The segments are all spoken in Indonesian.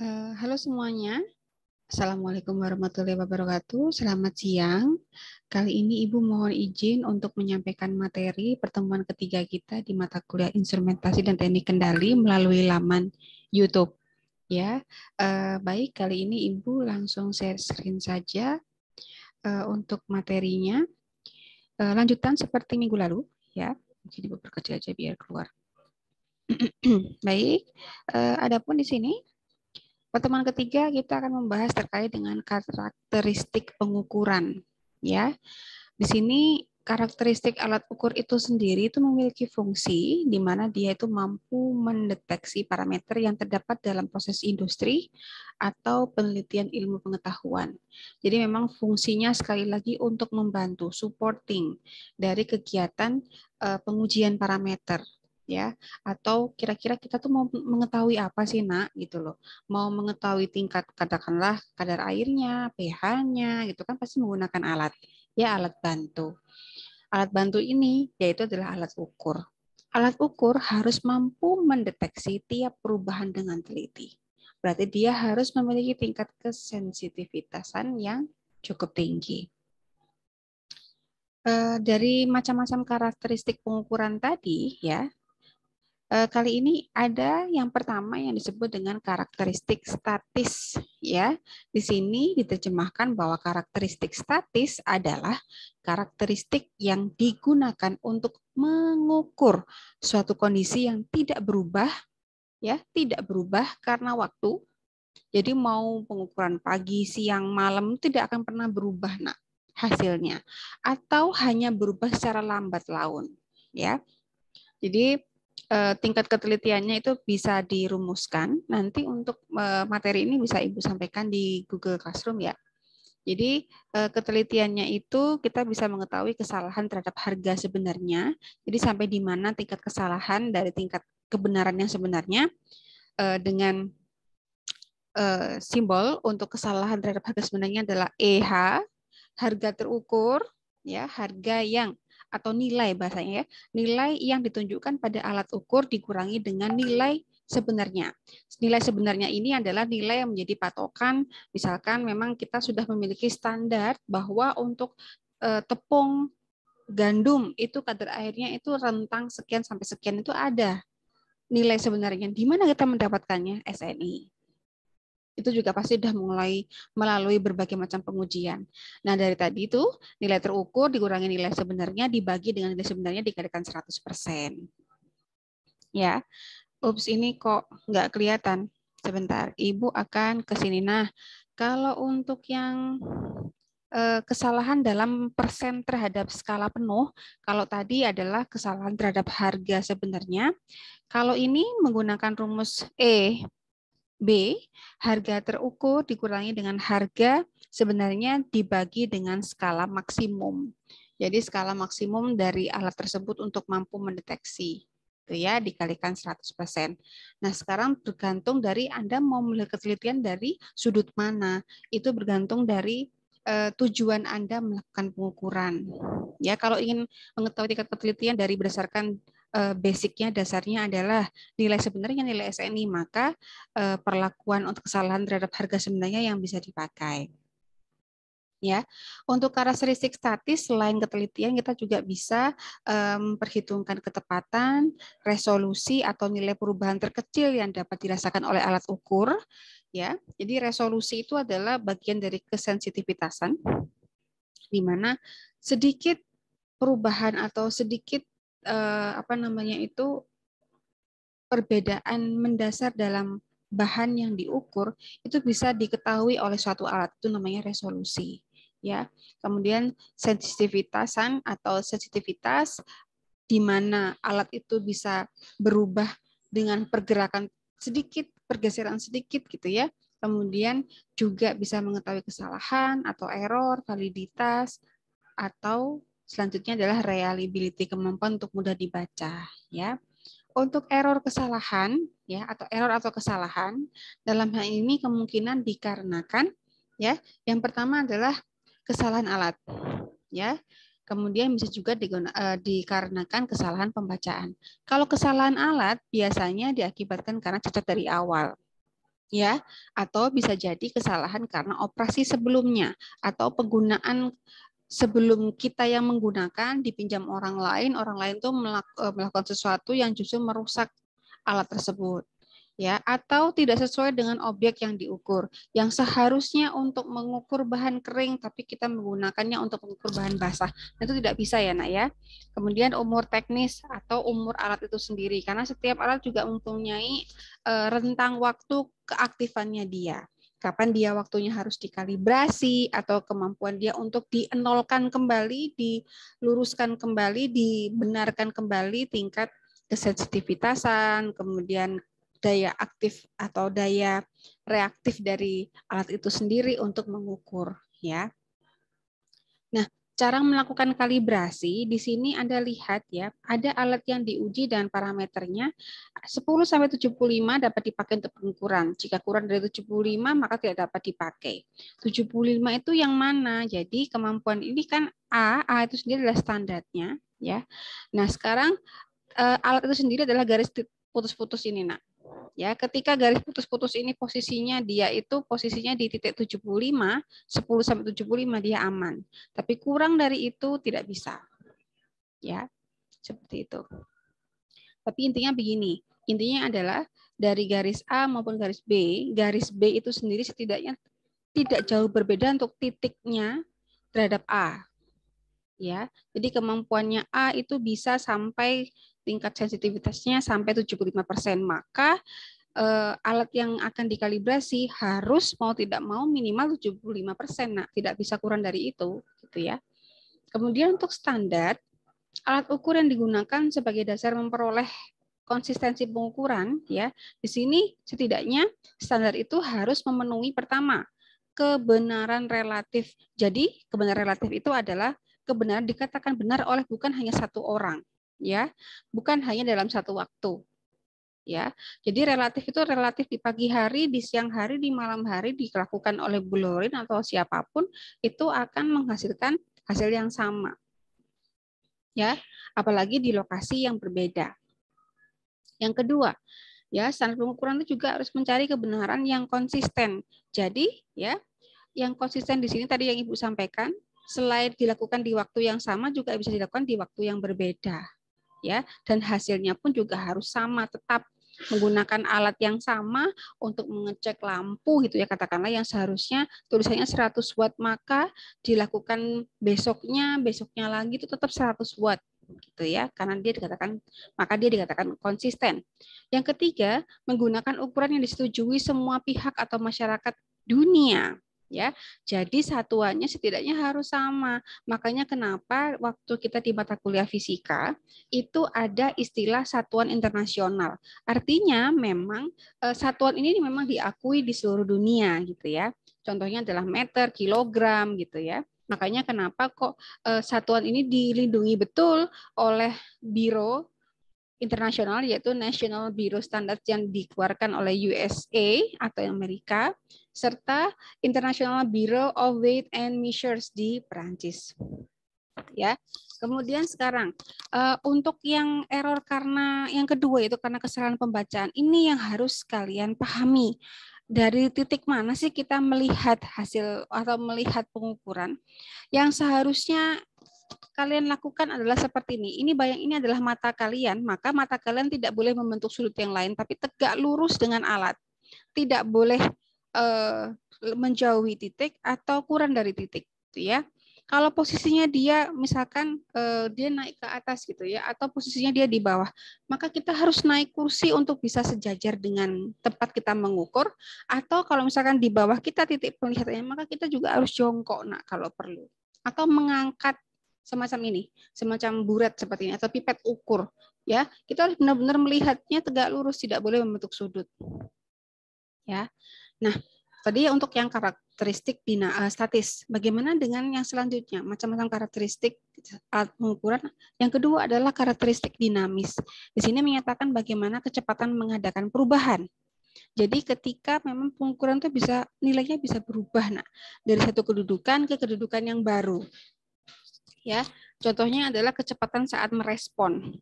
Eh, halo semuanya, Assalamualaikum warahmatullahi wabarakatuh. Selamat siang. Kali ini Ibu mohon izin untuk menyampaikan materi pertemuan ketiga kita di mata kuliah Instrumentasi dan Teknik Kendali melalui laman YouTube. Ya, eh, baik kali ini Ibu langsung share screen saja eh, untuk materinya. lanjutan seperti minggu lalu, ya. Mungkin Ibu berkecil aja biar keluar. baik, adapun di sini Pertemuan ketiga kita akan membahas terkait dengan karakteristik pengukuran ya. Di sini karakteristik alat ukur itu sendiri itu memiliki fungsi di mana dia itu mampu mendeteksi parameter yang terdapat dalam proses industri atau penelitian ilmu pengetahuan. Jadi memang fungsinya sekali lagi untuk membantu supporting dari kegiatan eh, pengujian parameter ya atau kira-kira kita tuh mau mengetahui apa sih nak gitu loh mau mengetahui tingkat katakanlah kadar airnya pH-nya gitu kan pasti menggunakan alat ya alat bantu alat bantu ini yaitu adalah alat ukur alat ukur harus mampu mendeteksi tiap perubahan dengan teliti berarti dia harus memiliki tingkat kesensitivitasan yang cukup tinggi eh, dari macam-macam karakteristik pengukuran tadi ya Eh, kali ini ada yang pertama yang disebut dengan karakteristik statis ya. Di sini diterjemahkan bahwa karakteristik statis adalah karakteristik yang digunakan untuk mengukur suatu kondisi yang tidak berubah ya, tidak berubah karena waktu. Jadi mau pengukuran pagi, siang, malam tidak akan pernah berubah nak hasilnya atau hanya berubah secara lambat laun ya. Jadi eh, tingkat ketelitiannya itu bisa dirumuskan. Nanti untuk eh, materi ini bisa Ibu sampaikan di Google Classroom ya. Jadi eh, ketelitiannya itu kita bisa mengetahui kesalahan terhadap harga sebenarnya. Jadi sampai di mana tingkat kesalahan dari tingkat kebenaran yang sebenarnya eh, dengan eh, simbol untuk kesalahan terhadap harga sebenarnya adalah EH, harga terukur, ya harga yang atau nilai bahasanya ya, nilai yang ditunjukkan pada alat ukur dikurangi dengan nilai sebenarnya. Nilai sebenarnya ini adalah nilai yang menjadi patokan. Misalkan memang kita sudah memiliki standar bahwa untuk eh, tepung gandum itu kadar airnya itu rentang sekian sampai sekian itu ada nilai sebenarnya. Di mana kita mendapatkannya? SNI itu juga pasti sudah mulai melalui berbagai macam pengujian. Nah, dari tadi itu nilai terukur dikurangi nilai sebenarnya dibagi dengan nilai sebenarnya dikalikan 100%. Ya. Ups, ini kok nggak kelihatan. Sebentar, Ibu akan ke sini. Nah, kalau untuk yang eh, kesalahan dalam persen terhadap skala penuh. Kalau tadi adalah kesalahan terhadap harga sebenarnya. Kalau ini menggunakan rumus E B. Harga terukur dikurangi dengan harga sebenarnya dibagi dengan skala maksimum. Jadi skala maksimum dari alat tersebut untuk mampu mendeteksi Itu ya dikalikan 100%. Nah, sekarang bergantung dari Anda mau melihat ketelitian dari sudut mana. Itu bergantung dari eh, tujuan Anda melakukan pengukuran. Ya, kalau ingin mengetahui tingkat ketelitian dari berdasarkan Eh, basicnya dasarnya adalah nilai sebenarnya nilai SNI maka eh, perlakuan untuk kesalahan terhadap harga sebenarnya yang bisa dipakai ya. Untuk karakteristik statis selain ketelitian kita juga bisa eh, memperhitungkan um, ketepatan, resolusi atau nilai perubahan terkecil yang dapat dirasakan oleh alat ukur ya. Jadi resolusi itu adalah bagian dari kesensitivitasan di mana sedikit perubahan atau sedikit uh, apa namanya itu perbedaan mendasar dalam bahan yang diukur itu bisa diketahui oleh suatu alat itu namanya resolusi ya. Kemudian sensitivitasan atau sensitivitas di mana alat itu bisa berubah dengan pergerakan sedikit, pergeseran sedikit gitu ya. Kemudian juga bisa mengetahui kesalahan atau error, validitas atau Selanjutnya adalah reliability, kemampuan untuk mudah dibaca, ya. Untuk error kesalahan, ya, atau error atau kesalahan dalam hal ini kemungkinan dikarenakan, ya. Yang pertama adalah kesalahan alat, ya. Kemudian bisa juga e, dikarenakan kesalahan pembacaan. Kalau kesalahan alat biasanya diakibatkan karena cacat dari awal, ya atau bisa jadi kesalahan karena operasi sebelumnya atau penggunaan sebelum kita yang menggunakan dipinjam orang lain, orang lain tuh e, melakukan sesuatu yang justru merusak alat tersebut ya atau tidak sesuai dengan objek yang diukur yang seharusnya untuk mengukur bahan kering tapi kita menggunakannya untuk mengukur bahan basah nah, itu tidak bisa ya nak ya kemudian umur teknis atau umur alat itu sendiri karena setiap alat juga mempunyai e, rentang waktu keaktifannya dia kapan dia waktunya harus dikalibrasi atau kemampuan dia untuk dienolkan kembali, diluruskan kembali, dibenarkan kembali tingkat kesensitivitasan, kemudian daya aktif atau daya reaktif dari alat itu sendiri untuk mengukur ya cara melakukan kalibrasi di sini Anda lihat ya, ada alat yang diuji dan parameternya 10 sampai 75 dapat dipakai untuk pengukuran. Jika kurang dari 75 maka tidak dapat dipakai. 75 itu yang mana? Jadi kemampuan ini kan A, A itu sendiri adalah standarnya ya. Nah, sekarang eh, alat itu sendiri adalah garis putus-putus ini, Nak. Ya, ketika garis putus-putus ini posisinya dia itu posisinya di titik 75, 10 sampai 75 dia aman. Tapi kurang dari itu tidak bisa. Ya. Seperti itu. Tapi intinya begini, intinya adalah dari garis A maupun garis B, garis B itu sendiri setidaknya tidak jauh berbeda untuk titiknya terhadap A. Ya, jadi kemampuannya A itu bisa sampai tingkat sensitivitasnya sampai 75%, maka eh, alat yang akan dikalibrasi harus mau tidak mau minimal 75%, Nah, tidak bisa kurang dari itu, gitu ya. Kemudian untuk standar, alat ukur yang digunakan sebagai dasar memperoleh konsistensi pengukuran ya. Di sini setidaknya standar itu harus memenuhi pertama kebenaran relatif. Jadi kebenaran relatif itu adalah kebenaran dikatakan benar oleh bukan hanya satu orang ya, bukan hanya dalam satu waktu. Ya. Jadi relatif itu relatif di pagi hari, di siang hari, di malam hari dilakukan oleh bulorin atau siapapun itu akan menghasilkan hasil yang sama. Ya, apalagi di lokasi yang berbeda. Yang kedua, ya standar pengukuran itu juga harus mencari kebenaran yang konsisten. Jadi, ya, yang konsisten di sini tadi yang Ibu sampaikan, selain dilakukan di waktu yang sama juga bisa dilakukan di waktu yang berbeda ya dan hasilnya pun juga harus sama tetap menggunakan alat yang sama untuk mengecek lampu gitu ya katakanlah yang seharusnya tulisannya 100 watt maka dilakukan besoknya besoknya lagi itu tetap 100 watt gitu ya karena dia dikatakan maka dia dikatakan konsisten. Yang ketiga, menggunakan ukuran yang disetujui semua pihak atau masyarakat dunia ya. Jadi satuannya setidaknya harus sama. Makanya kenapa waktu kita di mata kuliah fisika itu ada istilah satuan internasional. Artinya memang eh, satuan ini memang diakui di seluruh dunia gitu ya. Contohnya adalah meter, kilogram gitu ya. Makanya kenapa kok eh, satuan ini dilindungi betul oleh Biro internasional yaitu National Bureau Standards yang dikeluarkan oleh USA atau Amerika serta International Bureau of Weight and Measures di Perancis. Ya. Kemudian sekarang eh, untuk yang error karena yang kedua itu karena kesalahan pembacaan ini yang harus kalian pahami dari titik mana sih kita melihat hasil atau melihat pengukuran yang seharusnya kalian lakukan adalah seperti ini. Ini bayang ini adalah mata kalian, maka mata kalian tidak boleh membentuk sudut yang lain, tapi tegak lurus dengan alat. Tidak boleh uh, menjauhi titik atau kurang dari titik, gitu ya. Kalau posisinya dia misalkan uh, dia naik ke atas gitu ya, atau posisinya dia di bawah, maka kita harus naik kursi untuk bisa sejajar dengan tempat kita mengukur. Atau kalau misalkan di bawah kita titik penglihatannya, maka kita juga harus jongkok nak kalau perlu atau mengangkat semacam ini, semacam buret seperti ini atau pipet ukur, ya. Kita harus benar-benar melihatnya tegak lurus, tidak boleh membentuk sudut. Ya. Nah, tadi untuk yang karakteristik bina uh, statis. Bagaimana dengan yang selanjutnya? Macam-macam karakteristik alat pengukuran. Yang kedua adalah karakteristik dinamis. Di sini menyatakan bagaimana kecepatan mengadakan perubahan. Jadi ketika memang pengukuran itu bisa nilainya bisa berubah, nah dari satu kedudukan ke kedudukan yang baru ya. Contohnya adalah kecepatan saat merespon.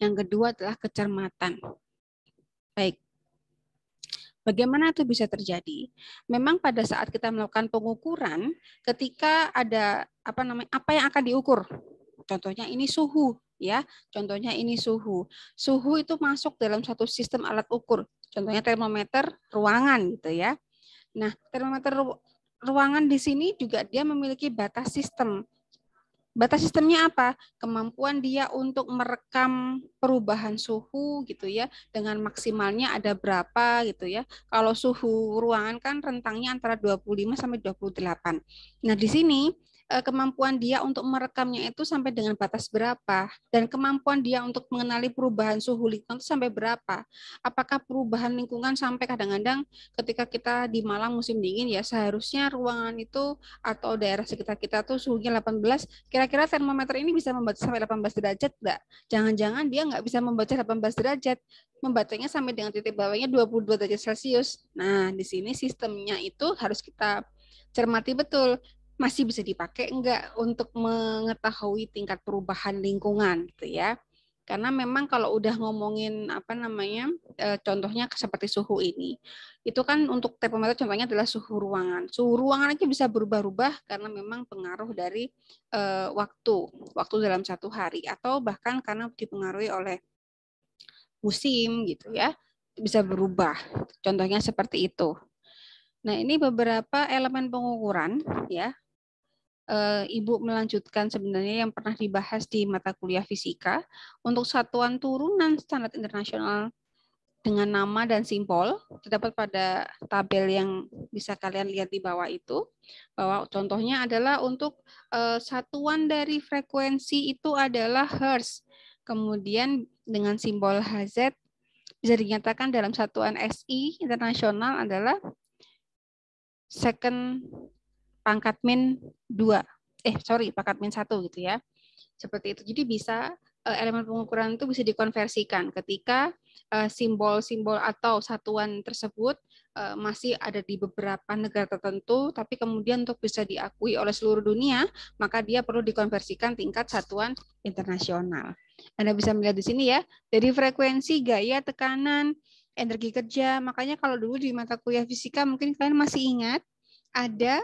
Yang kedua adalah kecermatan. Baik. Bagaimana itu bisa terjadi? Memang pada saat kita melakukan pengukuran, ketika ada apa namanya apa yang akan diukur? Contohnya ini suhu, ya. Contohnya ini suhu. Suhu itu masuk dalam satu sistem alat ukur. Contohnya termometer ruangan gitu ya. Nah, termometer ruangan di sini juga dia memiliki batas sistem batas sistemnya apa? Kemampuan dia untuk merekam perubahan suhu gitu ya, dengan maksimalnya ada berapa gitu ya. Kalau suhu ruangan kan rentangnya antara 25 sampai 28. Nah, di sini Eh, kemampuan dia untuk merekamnya itu sampai dengan batas berapa dan kemampuan dia untuk mengenali perubahan suhu lingkungan itu sampai berapa. Apakah perubahan lingkungan sampai kadang-kadang ketika kita di Malang musim dingin ya seharusnya ruangan itu atau daerah sekitar kita tuh suhunya 18, kira-kira termometer ini bisa membaca sampai 18 derajat enggak? Jangan-jangan dia nggak bisa membaca 18 derajat, membacanya sampai dengan titik bawahnya 22 derajat Celcius. Nah, di sini sistemnya itu harus kita cermati betul masih bisa dipakai enggak untuk mengetahui tingkat perubahan lingkungan gitu ya. Karena memang kalau udah ngomongin apa namanya e, contohnya seperti suhu ini. Itu kan untuk termometer contohnya adalah suhu ruangan. Suhu ruangan aja bisa berubah-ubah karena memang pengaruh dari uh, waktu, waktu dalam satu hari atau bahkan karena dipengaruhi oleh musim gitu ya. Bisa berubah. Contohnya seperti itu. Nah, ini beberapa elemen pengukuran ya. Eh, ibu melanjutkan sebenarnya yang pernah dibahas di mata kuliah fisika untuk satuan turunan standar internasional dengan nama dan simbol terdapat pada tabel yang bisa kalian lihat di bawah itu bahwa contohnya adalah untuk eh, satuan dari frekuensi itu adalah hertz kemudian dengan simbol HZ bisa dinyatakan dalam satuan SI internasional adalah second pangkat min 2. Eh, sorry, pangkat min 1 gitu ya. Seperti itu. Jadi bisa eh, elemen pengukuran itu bisa dikonversikan ketika eh, simbol-simbol atau satuan tersebut eh, masih ada di beberapa negara tertentu, tapi kemudian untuk bisa diakui oleh seluruh dunia, maka dia perlu dikonversikan tingkat satuan internasional. Anda bisa melihat di sini ya, dari frekuensi, gaya, tekanan, energi kerja. Makanya kalau dulu di mata kuliah fisika mungkin kalian masih ingat ada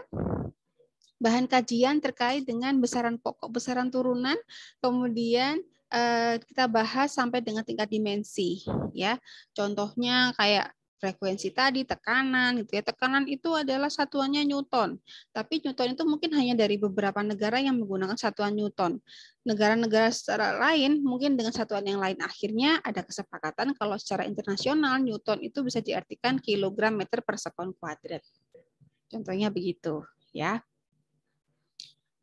bahan kajian terkait dengan besaran pokok, besaran turunan, kemudian eh, kita bahas sampai dengan tingkat dimensi, ya. Contohnya kayak frekuensi tadi, tekanan, gitu ya. Tekanan itu adalah satuannya Newton, tapi Newton itu mungkin hanya dari beberapa negara yang menggunakan satuan Newton. Negara-negara secara lain mungkin dengan satuan yang lain. Akhirnya ada kesepakatan kalau secara internasional Newton itu bisa diartikan kilogram meter per sekon kuadrat. Contohnya begitu, ya.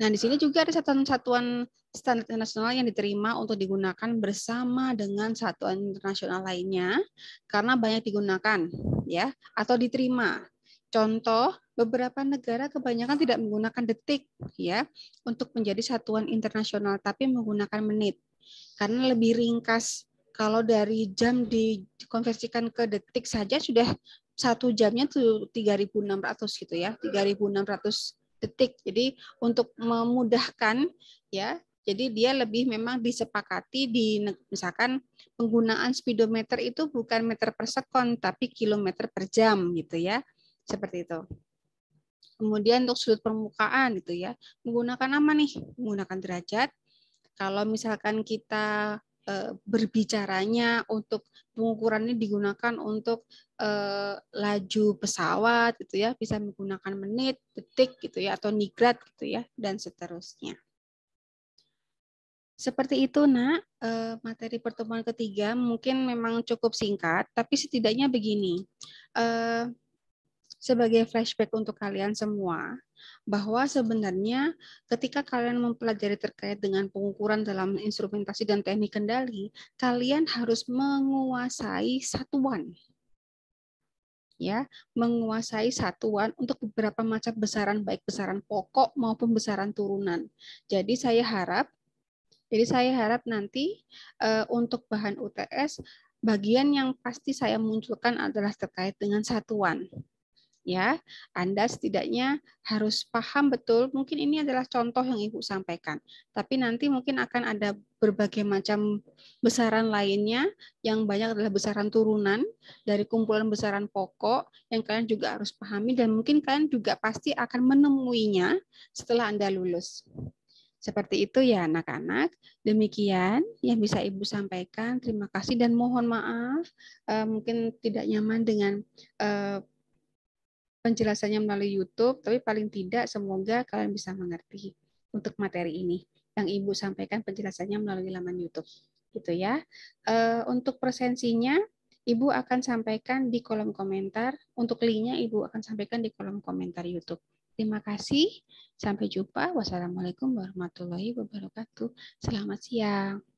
Nah, di sini juga ada satuan-satuan standar internasional yang diterima untuk digunakan bersama dengan satuan internasional lainnya karena banyak digunakan, ya, atau diterima. Contoh, beberapa negara kebanyakan tidak menggunakan detik ya untuk menjadi satuan internasional tapi menggunakan menit karena lebih ringkas kalau dari jam dikonversikan ke detik saja sudah satu jamnya tuh 3.600 gitu ya, 3.600 detik. Jadi untuk memudahkan ya, jadi dia lebih memang disepakati di misalkan penggunaan speedometer itu bukan meter per sekon tapi kilometer per jam gitu ya. Seperti itu. Kemudian untuk sudut permukaan itu ya. Menggunakan apa nih? Menggunakan derajat. Kalau misalkan kita eh, berbicaranya untuk pengukurannya digunakan untuk eh, laju pesawat gitu ya, bisa menggunakan menit, detik gitu ya atau nigrat gitu ya dan seterusnya. Seperti itu, Nak. eh, materi pertemuan ketiga mungkin memang cukup singkat, tapi setidaknya begini. eh, sebagai flashback untuk kalian semua, bahwa sebenarnya ketika kalian mempelajari terkait dengan pengukuran dalam instrumentasi dan teknik kendali, kalian harus menguasai satuan ya menguasai satuan untuk beberapa macam besaran baik besaran pokok maupun besaran turunan. Jadi saya harap jadi saya harap nanti e, untuk bahan UTS bagian yang pasti saya munculkan adalah terkait dengan satuan ya. Anda setidaknya harus paham betul, mungkin ini adalah contoh yang Ibu sampaikan. Tapi nanti mungkin akan ada berbagai macam besaran lainnya yang banyak adalah besaran turunan dari kumpulan besaran pokok yang kalian juga harus pahami dan mungkin kalian juga pasti akan menemuinya setelah Anda lulus. Seperti itu ya anak-anak. Demikian yang bisa Ibu sampaikan. Terima kasih dan mohon maaf uh, mungkin tidak nyaman dengan uh, penjelasannya melalui YouTube, tapi paling tidak semoga kalian bisa mengerti untuk materi ini yang Ibu sampaikan penjelasannya melalui laman YouTube. Gitu ya. Eh, untuk presensinya, Ibu akan sampaikan di kolom komentar. Untuk linknya Ibu akan sampaikan di kolom komentar YouTube. Terima kasih. Sampai jumpa. Wassalamualaikum warahmatullahi wabarakatuh. Selamat siang.